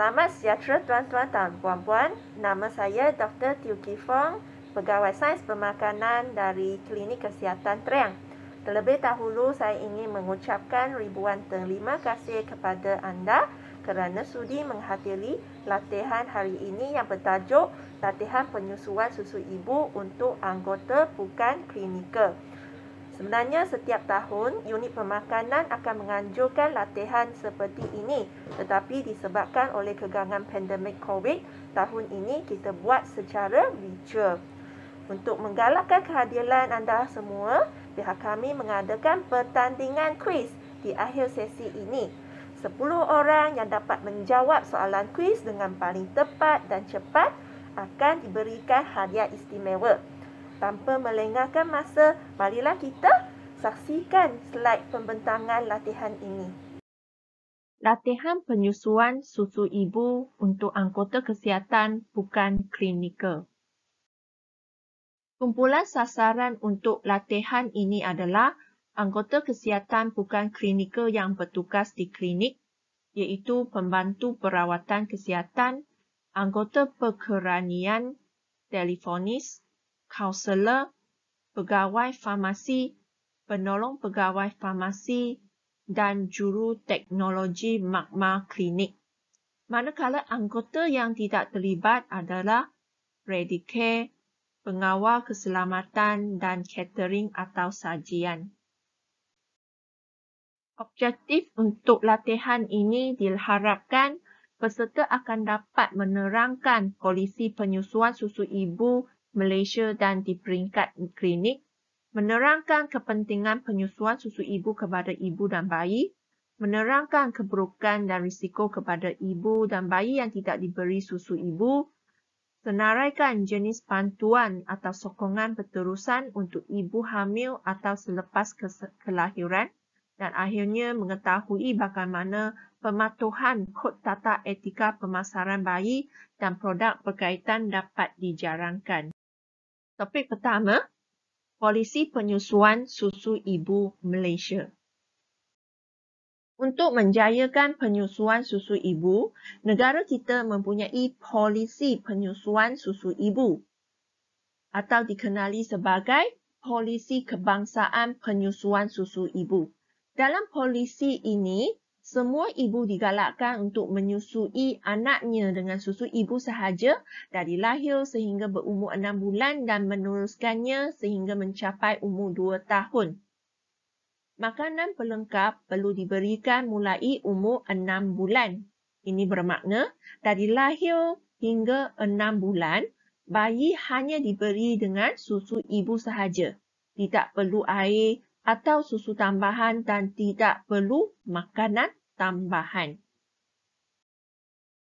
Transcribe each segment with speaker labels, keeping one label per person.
Speaker 1: Selamat sejahtera tuan-tuan dan puan-puan. Nama saya Dr. Tiu Kifong, Pegawai Sains Pemakanan dari Klinik Kesihatan Triang. Terlebih dahulu, saya ingin mengucapkan ribuan terima kasih kepada anda kerana sudi menghadiri latihan hari ini yang bertajuk Latihan Penyusuan Susu Ibu untuk Anggota Bukan Klinikal. Sebenarnya setiap tahun unit pemakanan akan menganjurkan latihan seperti ini tetapi disebabkan oleh kegangan pandemik COVID tahun ini kita buat secara virtual. Untuk menggalakkan kehadiran anda semua, pihak kami mengadakan pertandingan kuis di akhir sesi ini. 10 orang yang dapat menjawab soalan kuis dengan paling tepat dan cepat akan diberikan hadiah istimewa. Tanpa melengahkan masa, marilah kita saksikan slide pembentangan latihan ini. Latihan penyusuan susu ibu untuk anggota kesihatan bukan klinikal. Kumpulan sasaran untuk latihan ini adalah anggota kesihatan bukan klinikal yang bertugas di klinik, iaitu pembantu perawatan kesihatan, anggota pekeranian, telefonis, kaunselor, pegawai farmasi, penolong pegawai farmasi dan juru teknologi magma klinik. Manakala anggota yang tidak terlibat adalah ready pengawal keselamatan dan catering atau sajian. Objektif untuk latihan ini diharapkan peserta akan dapat menerangkan polisi penyusuan susu ibu Malaysia dan di peringkat klinik menerangkan kepentingan penyusuan susu ibu kepada ibu dan bayi, menerangkan keburukan dan risiko kepada ibu dan bayi yang tidak diberi susu ibu, senaraikan jenis bantuan atau sokongan berterusan untuk ibu hamil atau selepas kelahiran, dan akhirnya mengetahui bagaimana pematuhan kod tata etika pemasaran bayi dan produk berkaitan dapat dijarangkan. Topik pertama, Polisi Penyusuan Susu Ibu Malaysia. Untuk menjayakan penyusuan susu ibu, negara kita mempunyai Polisi Penyusuan Susu Ibu atau dikenali sebagai Polisi Kebangsaan Penyusuan Susu Ibu. Dalam polisi ini, semua ibu digalakkan untuk menyusui anaknya dengan susu ibu sahaja dari lahir sehingga berumur 6 bulan dan meneruskannya sehingga mencapai umur 2 tahun. Makanan pelengkap perlu diberikan mulai umur 6 bulan. Ini bermakna dari lahir hingga 6 bulan, bayi hanya diberi dengan susu ibu sahaja. Tidak perlu air atau susu tambahan dan tidak perlu makanan tambahan.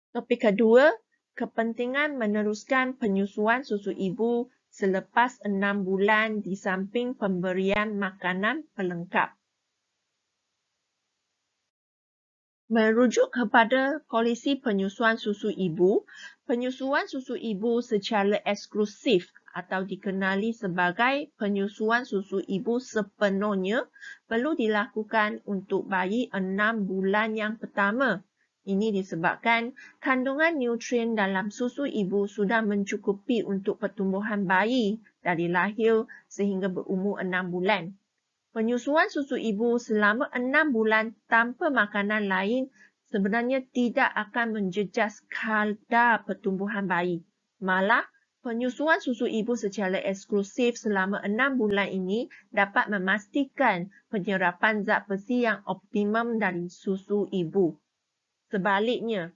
Speaker 1: Topik kedua, kepentingan meneruskan penyusuan susu ibu selepas enam bulan di samping pemberian makanan pelengkap. Merujuk kepada polisi penyusuan susu ibu, Penyusuan susu ibu secara eksklusif atau dikenali sebagai penyusuan susu ibu sepenuhnya perlu dilakukan untuk bayi enam bulan yang pertama. Ini disebabkan kandungan nutrien dalam susu ibu sudah mencukupi untuk pertumbuhan bayi dari lahir sehingga berumur enam bulan. Penyusuan susu ibu selama enam bulan tanpa makanan lain sebenarnya tidak akan menjejas kadar pertumbuhan bayi. Malah, penyusuan susu ibu secara eksklusif selama enam bulan ini dapat memastikan penyerapan zat besi yang optimum dari susu ibu. Sebaliknya,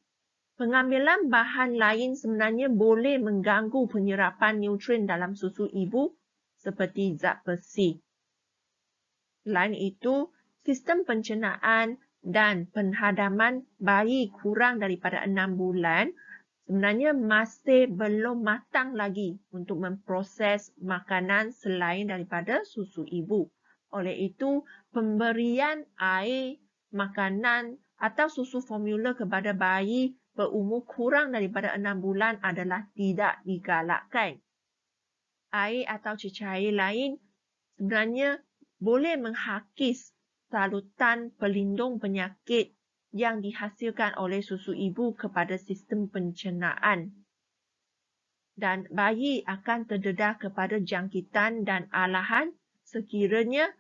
Speaker 1: pengambilan bahan lain sebenarnya boleh mengganggu penyerapan nutrien dalam susu ibu seperti zat besi. Selain itu, sistem pencernaan dan penghadaman bayi kurang daripada enam bulan sebenarnya masih belum matang lagi untuk memproses makanan selain daripada susu ibu. Oleh itu, pemberian air, makanan atau susu formula kepada bayi berumur kurang daripada enam bulan adalah tidak digalakkan. Air atau cecair lain sebenarnya boleh menghakis salutan pelindung penyakit yang dihasilkan oleh susu ibu kepada sistem pencernaan. Dan bayi akan terdedah kepada jangkitan dan alahan sekiranya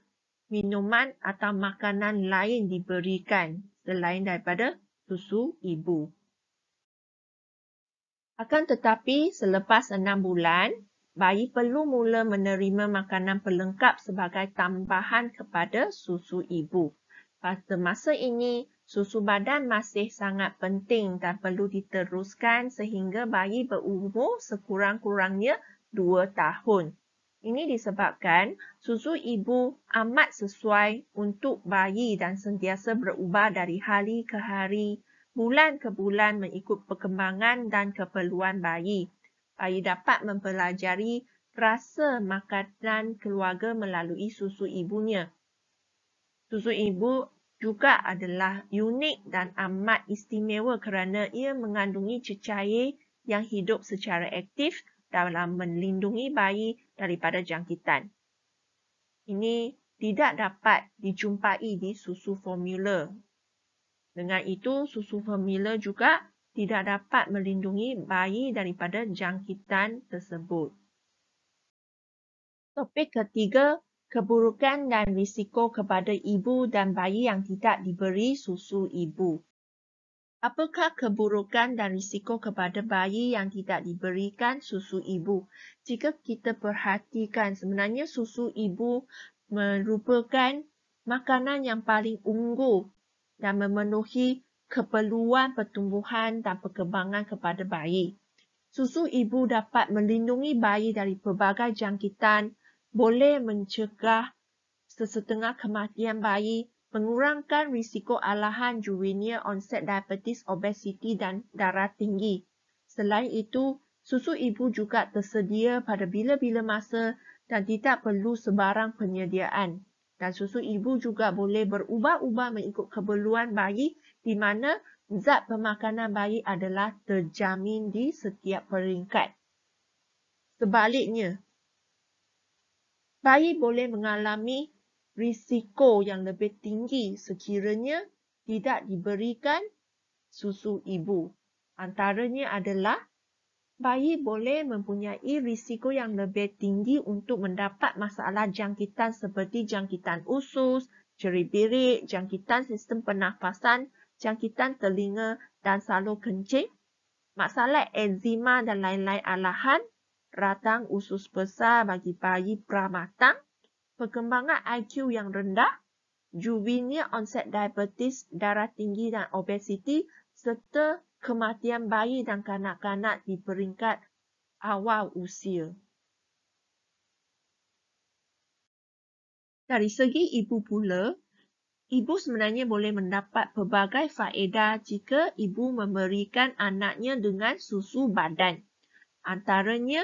Speaker 1: minuman atau makanan lain diberikan selain daripada susu ibu. Akan tetapi selepas enam bulan, bayi perlu mula menerima makanan pelengkap sebagai tambahan kepada susu ibu. Pada masa ini, susu badan masih sangat penting dan perlu diteruskan sehingga bayi berumur sekurang-kurangnya 2 tahun. Ini disebabkan susu ibu amat sesuai untuk bayi dan sentiasa berubah dari hari ke hari, bulan ke bulan mengikut perkembangan dan keperluan bayi. Bayi dapat mempelajari rasa makanan keluarga melalui susu ibunya. Susu ibu juga adalah unik dan amat istimewa kerana ia mengandungi cecair yang hidup secara aktif dalam melindungi bayi daripada jangkitan. Ini tidak dapat dijumpai di susu formula. Dengan itu, susu formula juga tidak dapat melindungi bayi daripada jangkitan tersebut. Topik ketiga, keburukan dan risiko kepada ibu dan bayi yang tidak diberi susu ibu. Apakah keburukan dan risiko kepada bayi yang tidak diberikan susu ibu? Jika kita perhatikan, sebenarnya susu ibu merupakan makanan yang paling unggul dan memenuhi keperluan pertumbuhan dan perkembangan kepada bayi. Susu ibu dapat melindungi bayi dari pelbagai jangkitan, boleh mencegah sesetengah kematian bayi, mengurangkan risiko alahan juvenile onset diabetes, obesiti dan darah tinggi. Selain itu, susu ibu juga tersedia pada bila-bila masa dan tidak perlu sebarang penyediaan. Dan susu ibu juga boleh berubah-ubah mengikut keperluan bayi di mana zat pemakanan bayi adalah terjamin di setiap peringkat. Sebaliknya, bayi boleh mengalami risiko yang lebih tinggi sekiranya tidak diberikan susu ibu. Antaranya adalah bayi boleh mempunyai risiko yang lebih tinggi untuk mendapat masalah jangkitan seperti jangkitan usus, ceri birik, jangkitan sistem pernafasan, jangkitan telinga dan salur kencing, masalah enzima dan lain-lain alahan, ratang usus besar bagi bayi pramatang, perkembangan IQ yang rendah, juvenile onset diabetes, darah tinggi dan obesiti, serta kematian bayi dan kanak-kanak di peringkat awal usia. Dari segi ibu pula, ibu sebenarnya boleh mendapat pelbagai faedah jika ibu memberikan anaknya dengan susu badan. Antaranya,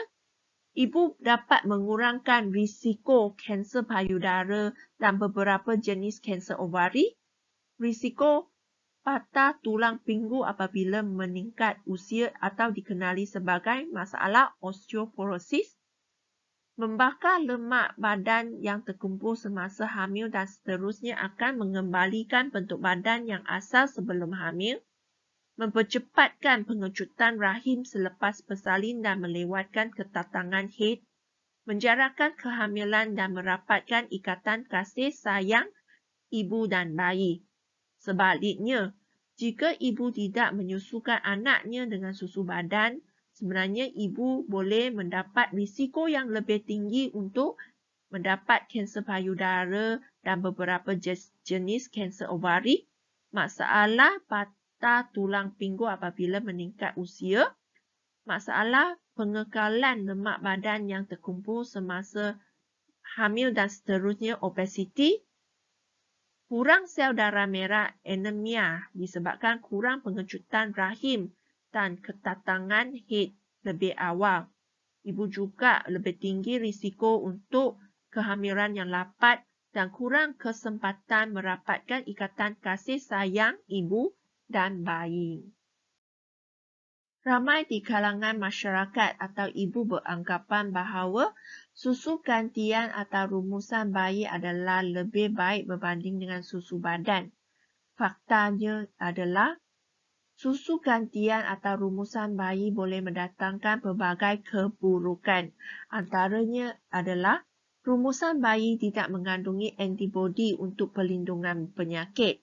Speaker 1: ibu dapat mengurangkan risiko kanser payudara dan beberapa jenis kanser ovari, risiko patah tulang pinggul apabila meningkat usia atau dikenali sebagai masalah osteoporosis, membakar lemak badan yang terkumpul semasa hamil dan seterusnya akan mengembalikan bentuk badan yang asal sebelum hamil, mempercepatkan pengecutan rahim selepas bersalin dan melewatkan ketatangan haid, menjarakan kehamilan dan merapatkan ikatan kasih sayang ibu dan bayi. Sebaliknya, jika ibu tidak menyusukan anaknya dengan susu badan, sebenarnya ibu boleh mendapat risiko yang lebih tinggi untuk mendapat kanser payudara dan beberapa jenis kanser ovari, masalah patah tulang pinggul apabila meningkat usia, masalah pengekalan lemak badan yang terkumpul semasa hamil dan seterusnya obesiti, kurang sel darah merah anemia disebabkan kurang pengecutan rahim dan kedatangan head lebih awal. Ibu juga lebih tinggi risiko untuk kehamilan yang lapat dan kurang kesempatan merapatkan ikatan kasih sayang ibu dan bayi. Ramai di kalangan masyarakat atau ibu beranggapan bahawa susu gantian atau rumusan bayi adalah lebih baik berbanding dengan susu badan. Faktanya adalah susu gantian atau rumusan bayi boleh mendatangkan pelbagai keburukan. Antaranya adalah rumusan bayi tidak mengandungi antibodi untuk perlindungan penyakit.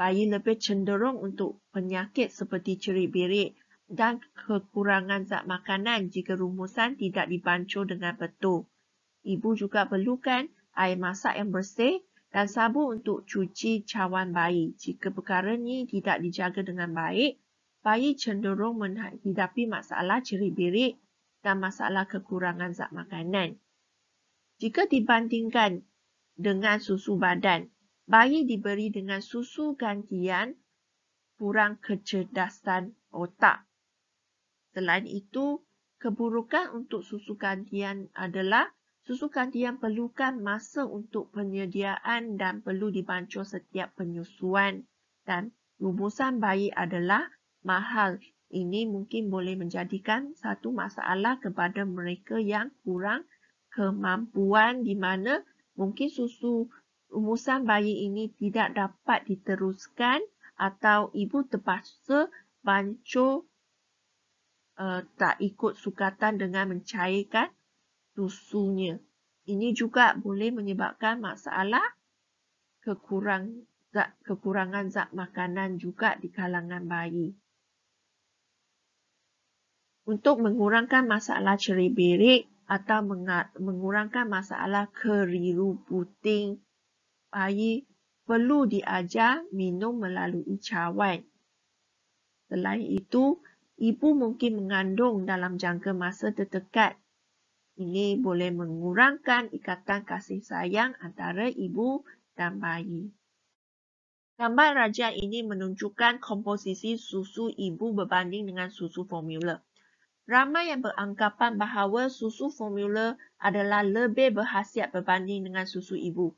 Speaker 1: Bayi lebih cenderung untuk penyakit seperti cerit birik dan kekurangan zat makanan jika rumusan tidak dibancuh dengan betul. Ibu juga perlukan air masak yang bersih dan sabun untuk cuci cawan bayi. Jika perkara ini tidak dijaga dengan baik, bayi cenderung menghadapi masalah ciri-birik dan masalah kekurangan zat makanan. Jika dibandingkan dengan susu badan, bayi diberi dengan susu gantian kurang kecerdasan otak. Selain itu, keburukan untuk susu gantian adalah Susu kandian perlukan masa untuk penyediaan dan perlu dibancuh setiap penyusuan. Dan rumusan bayi adalah mahal. Ini mungkin boleh menjadikan satu masalah kepada mereka yang kurang kemampuan di mana mungkin susu rumusan bayi ini tidak dapat diteruskan atau ibu terpaksa bancuh eh, uh, tak ikut sukatan dengan mencairkan susunya. Ini juga boleh menyebabkan masalah kekurang, zat, kekurangan zat makanan juga di kalangan bayi. Untuk mengurangkan masalah ceri berik atau mengurangkan masalah keriru puting, bayi perlu diajar minum melalui cawan. Selain itu, ibu mungkin mengandung dalam jangka masa terdekat ini boleh mengurangkan ikatan kasih sayang antara ibu dan bayi. Gambar raja ini menunjukkan komposisi susu ibu berbanding dengan susu formula. Ramai yang beranggapan bahawa susu formula adalah lebih berhasiat berbanding dengan susu ibu.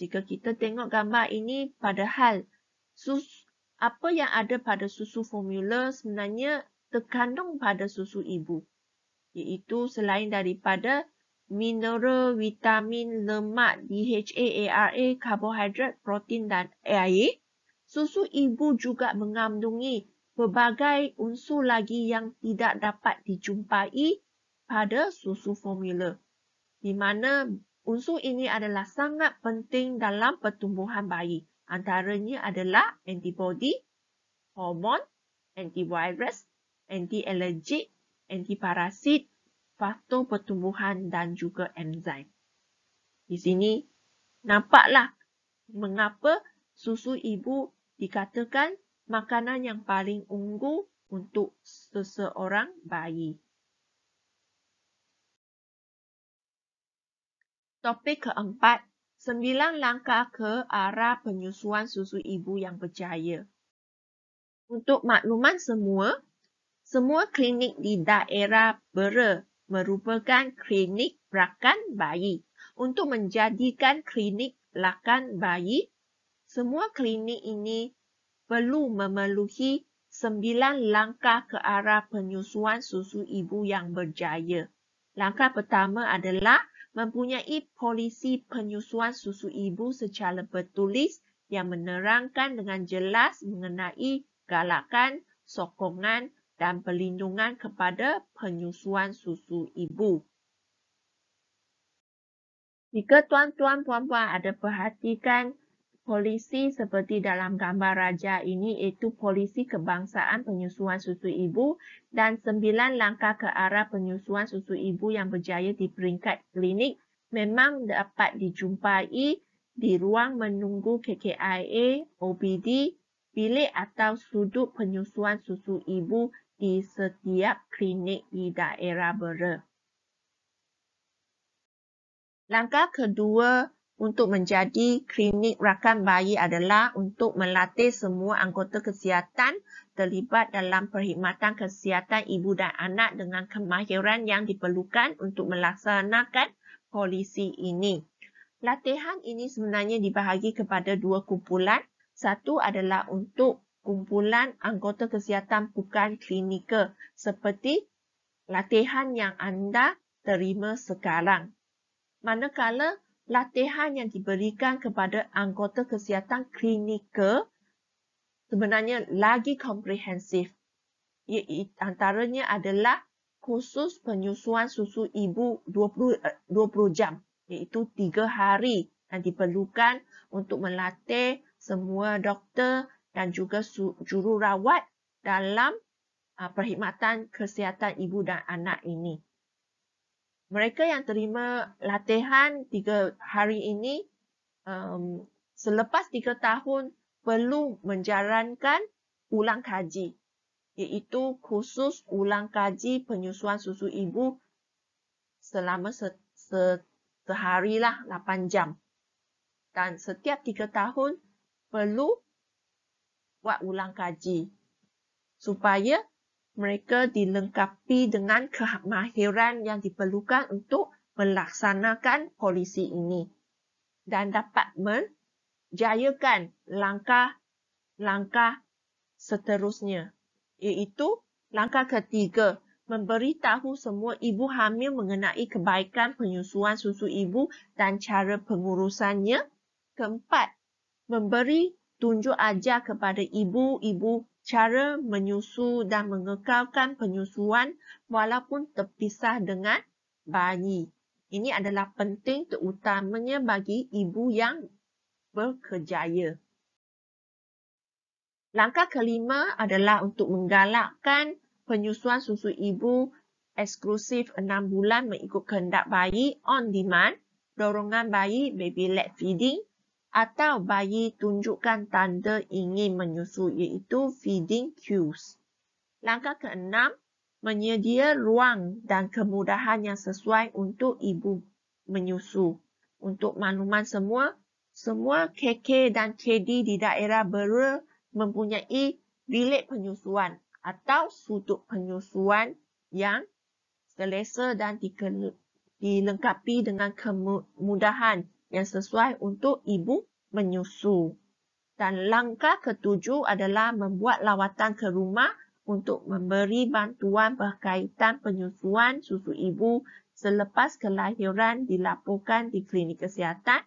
Speaker 1: Jika kita tengok gambar ini, padahal susu, apa yang ada pada susu formula sebenarnya terkandung pada susu ibu iaitu selain daripada mineral, vitamin, lemak, DHA, ARA, karbohidrat, protein dan air, susu ibu juga mengandungi pelbagai unsur lagi yang tidak dapat dijumpai pada susu formula. Di mana unsur ini adalah sangat penting dalam pertumbuhan bayi. Antaranya adalah antibodi, hormon, antivirus, anti-allergic antiparasit, faktor pertumbuhan dan juga enzim. Di sini, nampaklah mengapa susu ibu dikatakan makanan yang paling unggul untuk seseorang bayi. Topik keempat, sembilan langkah ke arah penyusuan susu ibu yang berjaya. Untuk makluman semua, semua klinik di daerah Bera merupakan klinik rakan bayi. Untuk menjadikan klinik rakan bayi, semua klinik ini perlu memeluhi sembilan langkah ke arah penyusuan susu ibu yang berjaya. Langkah pertama adalah mempunyai polisi penyusuan susu ibu secara bertulis yang menerangkan dengan jelas mengenai galakan, sokongan, dan perlindungan kepada penyusuan susu ibu. Jika tuan-tuan puan-puan ada perhatikan polisi seperti dalam gambar raja ini iaitu polisi kebangsaan penyusuan susu ibu dan sembilan langkah ke arah penyusuan susu ibu yang berjaya di peringkat klinik memang dapat dijumpai di ruang menunggu KKIA, OBD, bilik atau sudut penyusuan susu ibu di setiap klinik di daerah Bera. Langkah kedua untuk menjadi klinik rakan bayi adalah untuk melatih semua anggota kesihatan terlibat dalam perkhidmatan kesihatan ibu dan anak dengan kemahiran yang diperlukan untuk melaksanakan polisi ini. Latihan ini sebenarnya dibahagi kepada dua kumpulan. Satu adalah untuk kumpulan anggota kesihatan bukan klinikal seperti latihan yang anda terima sekarang. Manakala latihan yang diberikan kepada anggota kesihatan klinikal sebenarnya lagi komprehensif. Ia antaranya adalah khusus penyusuan susu ibu 20, 20 eh, jam iaitu 3 hari yang diperlukan untuk melatih semua doktor dan juga jururawat dalam ah, perkhidmatan kesihatan ibu dan anak ini. Mereka yang terima latihan tiga hari ini um, selepas tiga tahun perlu menjalankan ulang kaji iaitu khusus ulang kaji penyusuan susu ibu selama se se seharilah 8 jam. Dan setiap tiga tahun perlu buat ulang kaji supaya mereka dilengkapi dengan kemahiran yang diperlukan untuk melaksanakan polisi ini dan dapat menjayakan langkah-langkah seterusnya iaitu langkah ketiga memberitahu semua ibu hamil mengenai kebaikan penyusuan susu ibu dan cara pengurusannya keempat memberi tunjuk ajar kepada ibu-ibu cara menyusu dan mengekalkan penyusuan walaupun terpisah dengan bayi. Ini adalah penting terutamanya bagi ibu yang berkejaya. Langkah kelima adalah untuk menggalakkan penyusuan susu ibu eksklusif 6 bulan mengikut kehendak bayi on demand, dorongan bayi baby led feeding atau bayi tunjukkan tanda ingin menyusu iaitu feeding cues. Langkah keenam, menyedia ruang dan kemudahan yang sesuai untuk ibu menyusu. Untuk makluman semua, semua KK dan KD di daerah Bera mempunyai bilik penyusuan atau sudut penyusuan yang selesa dan dilengkapi dengan kemudahan yang sesuai untuk ibu menyusu. Dan langkah ketujuh adalah membuat lawatan ke rumah untuk memberi bantuan berkaitan penyusuan susu ibu selepas kelahiran dilaporkan di klinik kesihatan.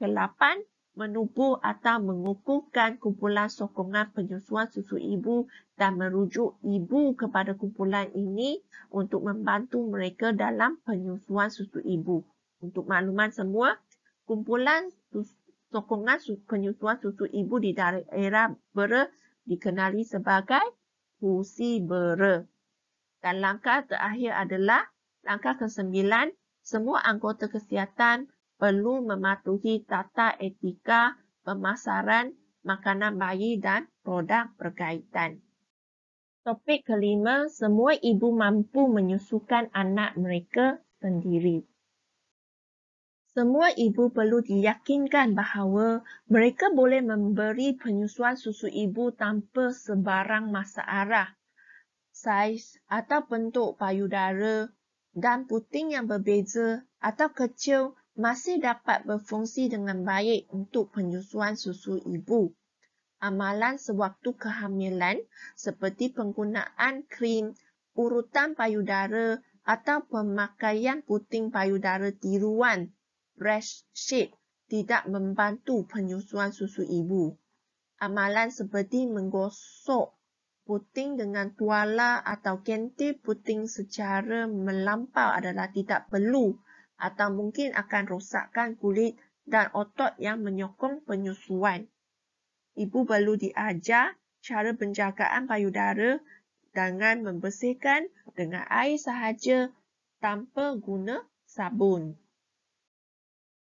Speaker 1: Kelapan, menubuh atau mengukuhkan kumpulan sokongan penyusuan susu ibu dan merujuk ibu kepada kumpulan ini untuk membantu mereka dalam penyusuan susu ibu. Untuk makluman semua, kumpulan sokongan penyusuan susu ibu di daerah bere dikenali sebagai pusi bere. Dan langkah terakhir adalah langkah ke-9, semua anggota kesihatan perlu mematuhi tata etika pemasaran makanan bayi dan produk berkaitan. Topik kelima, semua ibu mampu menyusukan anak mereka sendiri. Semua ibu perlu diyakinkan bahawa mereka boleh memberi penyusuan susu ibu tanpa sebarang masa arah, saiz atau bentuk payudara dan puting yang berbeza atau kecil masih dapat berfungsi dengan baik untuk penyusuan susu ibu. Amalan sewaktu kehamilan seperti penggunaan krim, urutan payudara atau pemakaian puting payudara tiruan fresh sheet tidak membantu penyusuan susu ibu. Amalan seperti menggosok puting dengan tuala atau ganti puting secara melampau adalah tidak perlu atau mungkin akan rosakkan kulit dan otot yang menyokong penyusuan. Ibu perlu diajar cara penjagaan payudara dengan membersihkan dengan air sahaja tanpa guna sabun.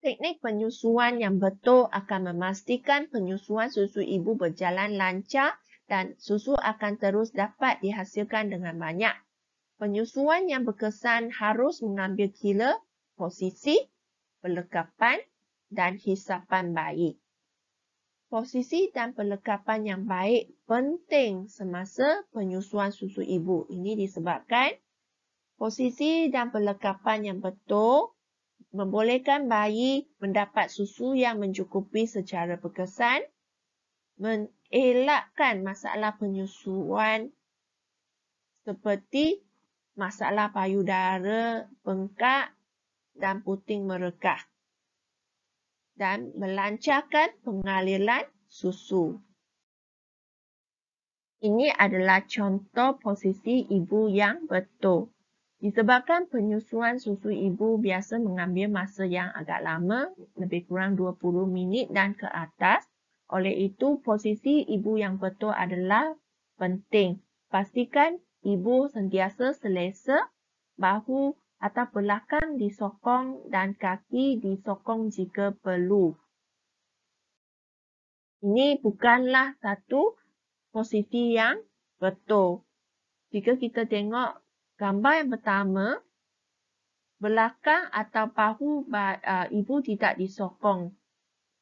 Speaker 1: Teknik penyusuan yang betul akan memastikan penyusuan susu ibu berjalan lancar dan susu akan terus dapat dihasilkan dengan banyak. Penyusuan yang berkesan harus mengambil kira posisi, pelekapan dan hisapan baik. Posisi dan pelekapan yang baik penting semasa penyusuan susu ibu. Ini disebabkan posisi dan pelekapan yang betul membolehkan bayi mendapat susu yang mencukupi secara berkesan, mengelakkan masalah penyusuan seperti masalah payudara bengkak dan puting merekah dan melancarkan pengaliran susu. Ini adalah contoh posisi ibu yang betul. Disebabkan penyusuan susu ibu biasa mengambil masa yang agak lama, lebih kurang 20 minit dan ke atas. Oleh itu, posisi ibu yang betul adalah penting. Pastikan ibu sentiasa selesa, bahu atau belakang disokong dan kaki disokong jika perlu. Ini bukanlah satu posisi yang betul. Jika kita tengok Gambar yang pertama, belakang atau pahu ibu tidak disokong.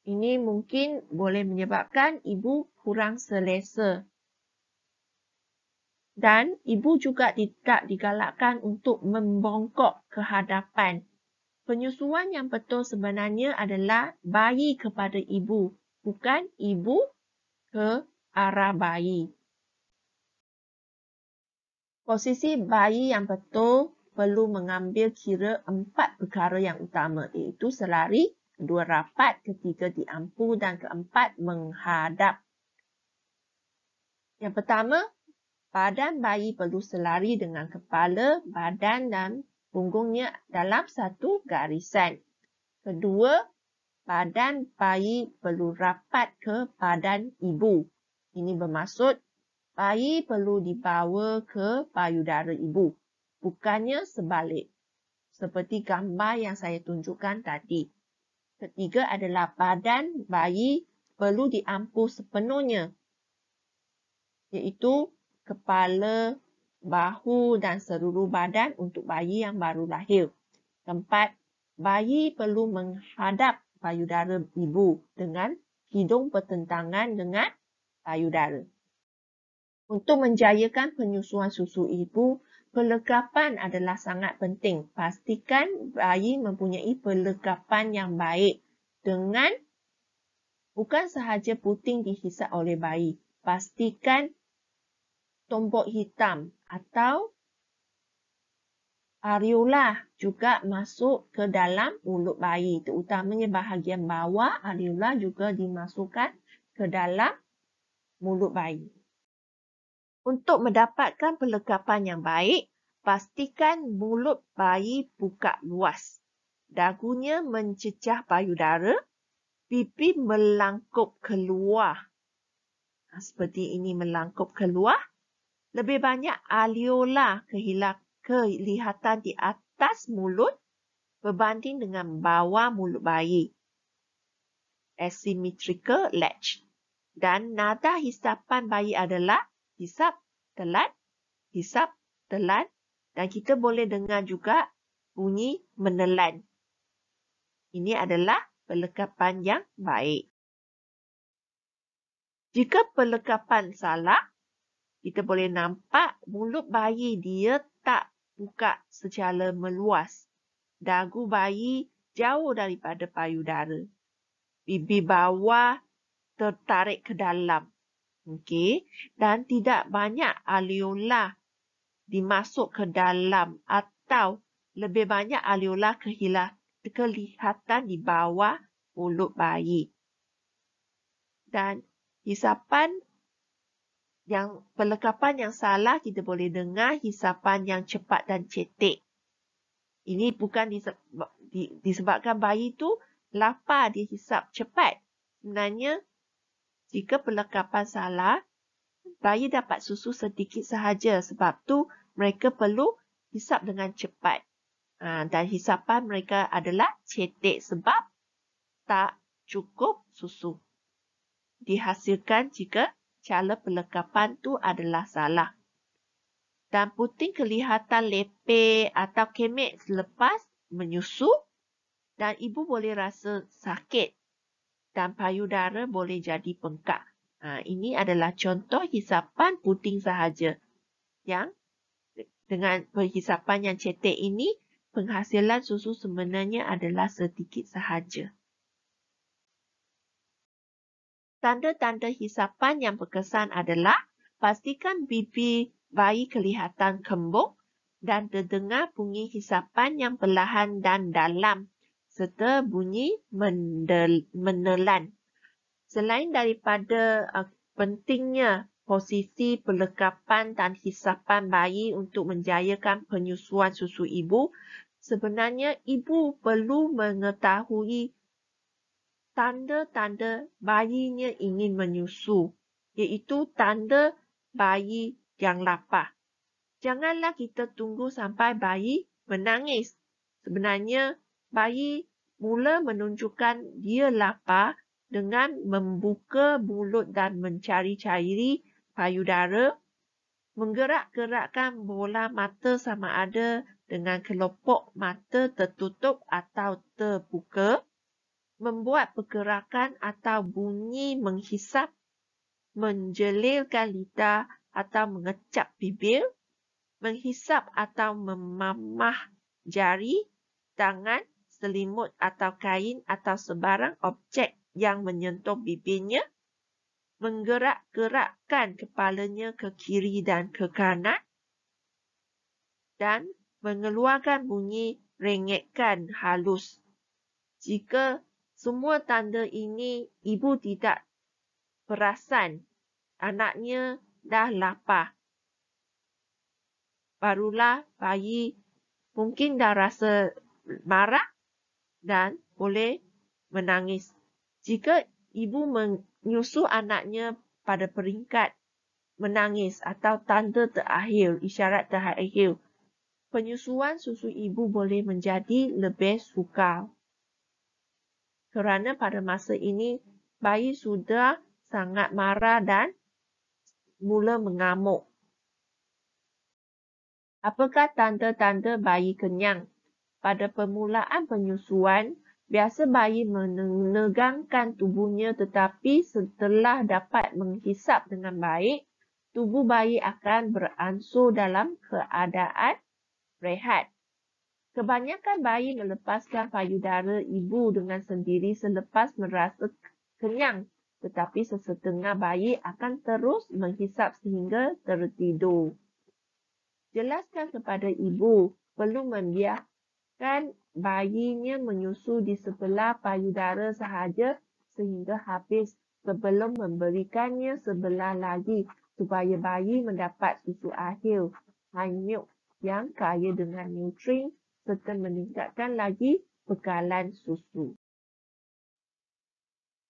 Speaker 1: Ini mungkin boleh menyebabkan ibu kurang selesa. Dan ibu juga tidak digalakkan untuk membongkok ke hadapan Penyusuan yang betul sebenarnya adalah bayi kepada ibu, bukan ibu ke arah bayi. Posisi bayi yang betul perlu mengambil kira empat perkara yang utama iaitu selari, dua rapat, ketiga diampu dan keempat menghadap. Yang pertama, badan bayi perlu selari dengan kepala, badan dan punggungnya dalam satu garisan. Kedua, badan bayi perlu rapat ke badan ibu. Ini bermaksud bayi perlu dibawa ke payudara ibu, bukannya sebalik. Seperti gambar yang saya tunjukkan tadi. Ketiga adalah badan bayi perlu diampu sepenuhnya. Iaitu kepala, bahu dan seluruh badan untuk bayi yang baru lahir. Keempat, bayi perlu menghadap payudara ibu dengan hidung bertentangan dengan payudara. Untuk menjayakan penyusuan susu ibu, pelegapan adalah sangat penting. Pastikan bayi mempunyai pelegapan yang baik dengan bukan sahaja puting dihisap oleh bayi. Pastikan tombok hitam atau areola juga masuk ke dalam mulut bayi. Terutamanya bahagian bawah areola juga dimasukkan ke dalam mulut bayi. Untuk mendapatkan perlengkapan yang baik, pastikan mulut bayi buka luas. Dagunya mencecah payudara, pipi melangkup keluar. Ha, seperti ini melangkup keluar. Lebih banyak aliola kelihatan di atas mulut berbanding dengan bawah mulut bayi. Asymmetrical latch. Dan nada hisapan bayi adalah hisap, telan, hisap, telan. Dan kita boleh dengar juga bunyi menelan. Ini adalah perlekapan yang baik. Jika perlekapan salah, kita boleh nampak mulut bayi dia tak buka secara meluas. Dagu bayi jauh daripada payudara. Bibi bawah tertarik ke dalam okey dan tidak banyak alveola dimasuk ke dalam atau lebih banyak alveola kelihatan di bawah mulut bayi dan hisapan yang pelekapan yang salah kita boleh dengar hisapan yang cepat dan cetek ini bukan disebabkan bayi tu lapar dia hisap cepat sebenarnya jika perlengkapan salah, bayi dapat susu sedikit sahaja sebab tu mereka perlu hisap dengan cepat. Ha, dan hisapan mereka adalah cetek sebab tak cukup susu. Dihasilkan jika cara perlengkapan tu adalah salah. Dan puting kelihatan lepek atau kemek selepas menyusu dan ibu boleh rasa sakit dan payudara boleh jadi pengkak. Ha, ini adalah contoh hisapan puting sahaja. Yang dengan perhisapan yang cetek ini, penghasilan susu sebenarnya adalah sedikit sahaja. Tanda-tanda hisapan yang berkesan adalah pastikan bibi bayi kelihatan kembung dan terdengar bunyi hisapan yang perlahan dan dalam serta bunyi menelan. Selain daripada uh, pentingnya posisi pelekapan dan hisapan bayi untuk menjayakan penyusuan susu ibu, sebenarnya ibu perlu mengetahui tanda-tanda bayinya ingin menyusu, iaitu tanda bayi yang lapar. Janganlah kita tunggu sampai bayi menangis. Sebenarnya, bayi mula menunjukkan dia lapar dengan membuka mulut dan mencari-cari payudara, menggerak-gerakkan bola mata sama ada dengan kelopok mata tertutup atau terbuka, membuat pergerakan atau bunyi menghisap, menjelilkan lidah atau mengecap bibir, menghisap atau memamah jari, tangan selimut atau kain atau sebarang objek yang menyentuh bibirnya, menggerak-gerakkan kepalanya ke kiri dan ke kanan, dan mengeluarkan bunyi rengekkan halus. Jika semua tanda ini ibu tidak perasan anaknya dah lapar, barulah bayi mungkin dah rasa marah dan boleh menangis. Jika ibu menyusu anaknya pada peringkat menangis atau tanda terakhir, isyarat terakhir, penyusuan susu ibu boleh menjadi lebih sukar. Kerana pada masa ini, bayi sudah sangat marah dan mula mengamuk. Apakah tanda-tanda bayi kenyang? pada permulaan penyusuan, biasa bayi menegangkan tubuhnya tetapi setelah dapat menghisap dengan baik, tubuh bayi akan beransur dalam keadaan rehat. Kebanyakan bayi melepaskan payudara ibu dengan sendiri selepas merasa kenyang tetapi sesetengah bayi akan terus menghisap sehingga tertidur. Jelaskan kepada ibu perlu membiarkan Bahkan bayinya menyusu di sebelah payudara sahaja sehingga habis sebelum memberikannya sebelah lagi supaya bayi mendapat susu akhir, hanyut yang kaya dengan nutrien serta meningkatkan lagi bekalan susu.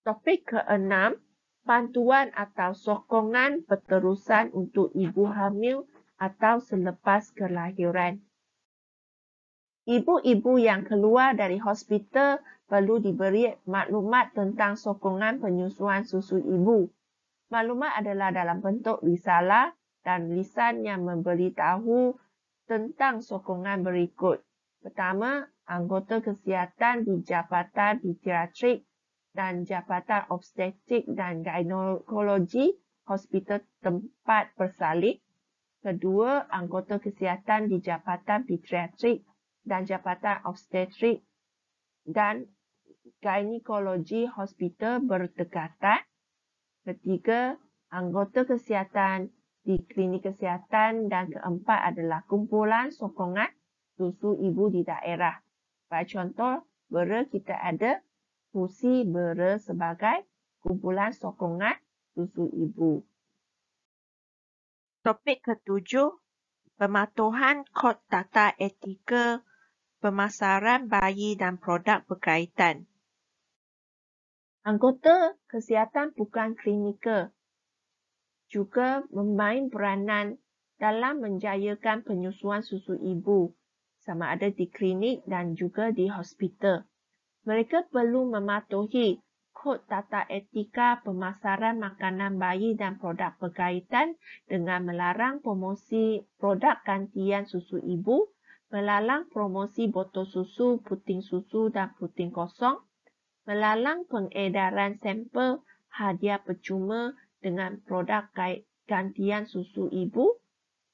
Speaker 1: Topik keenam, pantuan atau sokongan berterusan untuk ibu hamil atau selepas kelahiran ibu-ibu yang keluar dari hospital perlu diberi maklumat tentang sokongan penyusuan susu ibu. Maklumat adalah dalam bentuk risalah dan lisan yang memberitahu tentang sokongan berikut. Pertama, anggota kesihatan di Jabatan Pediatrik dan Jabatan Obstetrik dan Gynekologi Hospital Tempat Bersalin. Kedua, anggota kesihatan di Jabatan Pediatrik dan Jabatan Obstetrik dan Gynekologi Hospital berdekatan. Ketiga, anggota kesihatan di klinik kesihatan dan keempat adalah kumpulan sokongan susu ibu di daerah. Bagi contoh, bera kita ada fusi bera sebagai kumpulan sokongan susu ibu. Topik ketujuh, pematuhan kod tata etika pemasaran bayi dan produk berkaitan. Anggota kesihatan bukan klinikal juga memain peranan dalam menjayakan penyusuan susu ibu sama ada di klinik dan juga di hospital. Mereka perlu mematuhi kod tata etika pemasaran makanan bayi dan produk berkaitan dengan melarang promosi produk gantian susu ibu melalang promosi botol susu puting susu dan puting kosong, melalang pengedaran sampel hadiah percuma dengan produk kait gantian susu ibu,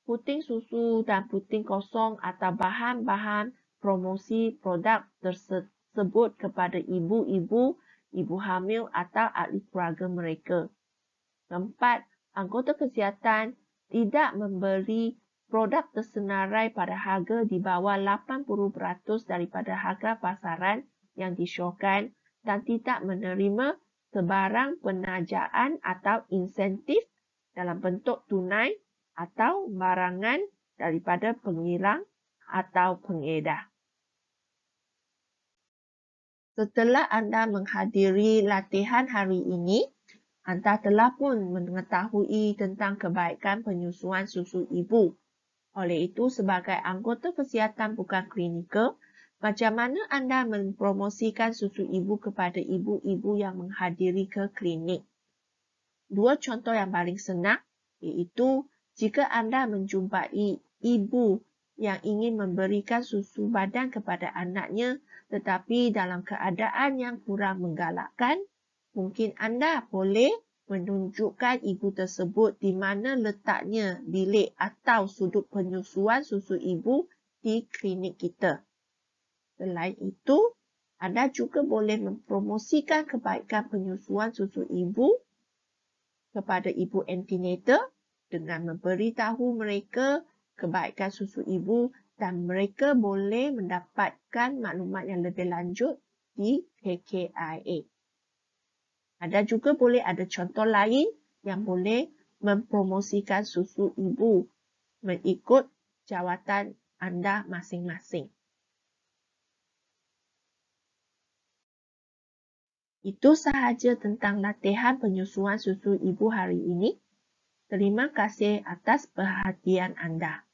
Speaker 1: puting susu dan puting kosong atau bahan-bahan promosi produk tersebut kepada ibu-ibu, ibu hamil atau ahli keluarga mereka. Keempat, anggota kesihatan tidak memberi produk tersenarai pada harga di bawah 80% daripada harga pasaran yang disyorkan dan tidak menerima sebarang penajaan atau insentif dalam bentuk tunai atau barangan daripada pengilang atau pengedar. Setelah anda menghadiri latihan hari ini, anda telah pun mengetahui tentang kebaikan penyusuan susu ibu. Oleh itu, sebagai anggota kesihatan bukan klinikal, macam mana anda mempromosikan susu ibu kepada ibu-ibu yang menghadiri ke klinik? Dua contoh yang paling senang iaitu jika anda menjumpai ibu yang ingin memberikan susu badan kepada anaknya tetapi dalam keadaan yang kurang menggalakkan, mungkin anda boleh menunjukkan ibu tersebut di mana letaknya bilik atau sudut penyusuan susu ibu di klinik kita. Selain itu, anda juga boleh mempromosikan kebaikan penyusuan susu ibu kepada ibu antenator dengan memberitahu mereka kebaikan susu ibu dan mereka boleh mendapatkan maklumat yang lebih lanjut di KKIA. Ada juga boleh ada contoh lain yang hmm. boleh mempromosikan susu ibu mengikut jawatan anda masing-masing. Itu sahaja tentang latihan penyusuan susu ibu hari ini. Terima kasih atas perhatian anda.